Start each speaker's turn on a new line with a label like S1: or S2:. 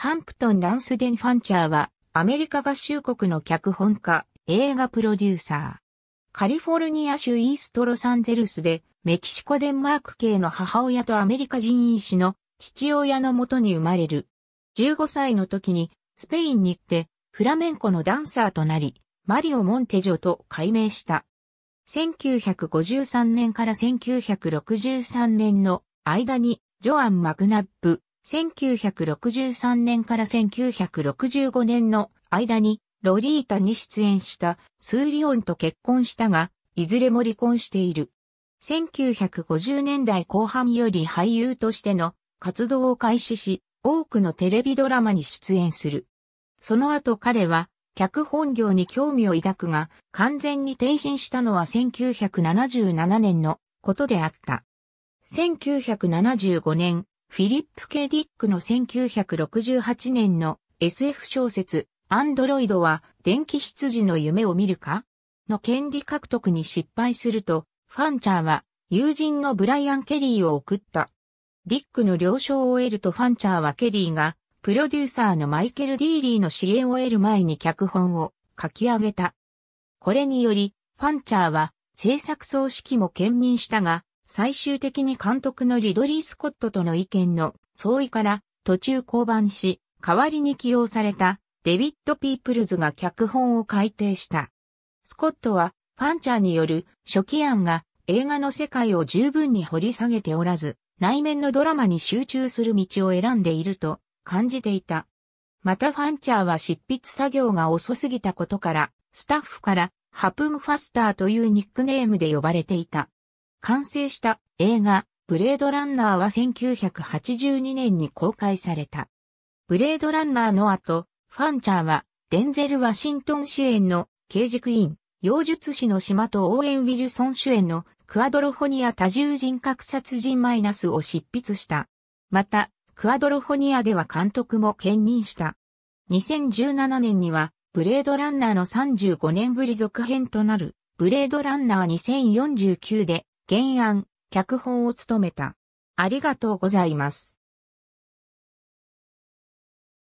S1: ハンプトン・ランスデン・ファンチャーは、アメリカ合衆国の脚本家、映画プロデューサー。カリフォルニア州イーストロサンゼルスで、メキシコ・デンマーク系の母親とアメリカ人医師の父親のもとに生まれる。15歳の時に、スペインに行って、フラメンコのダンサーとなり、マリオ・モンテジョと改名した。1953年から1963年の間に、ジョアン・マグナップ、1963年から1965年の間にロリータに出演したスーリオンと結婚したが、いずれも離婚している。1950年代後半より俳優としての活動を開始し、多くのテレビドラマに出演する。その後彼は脚本業に興味を抱くが、完全に転身したのは1977年のことであった。1975年、フィリップ・ケディックの1968年の SF 小説、アンドロイドは電気羊の夢を見るかの権利獲得に失敗すると、ファンチャーは友人のブライアン・ケリーを送った。ディックの了承を得るとファンチャーはケリーがプロデューサーのマイケル・ディーリーの支援を得る前に脚本を書き上げた。これにより、ファンチャーは制作総指揮も兼任したが、最終的に監督のリドリー・スコットとの意見の相違から途中降板し、代わりに起用されたデビッド・ピープルズが脚本を改定した。スコットはファンチャーによる初期案が映画の世界を十分に掘り下げておらず、内面のドラマに集中する道を選んでいると感じていた。またファンチャーは執筆作業が遅すぎたことから、スタッフからハプムファスターというニックネームで呼ばれていた。完成した映画、ブレードランナーは1982年に公開された。ブレードランナーの後、ファンチャーは、デンゼル・ワシントン主演の刑事クイーン、妖術師の島とオーエン・ウィルソン主演のクアドロフォニア多重人格殺人マイナスを執筆した。また、クアドロフォニアでは監督も兼任した。2017年には、ブレードランナーの35年ぶり続編となる、ブレードランナー2049で、原案、脚本を務めた。ありがとうございます。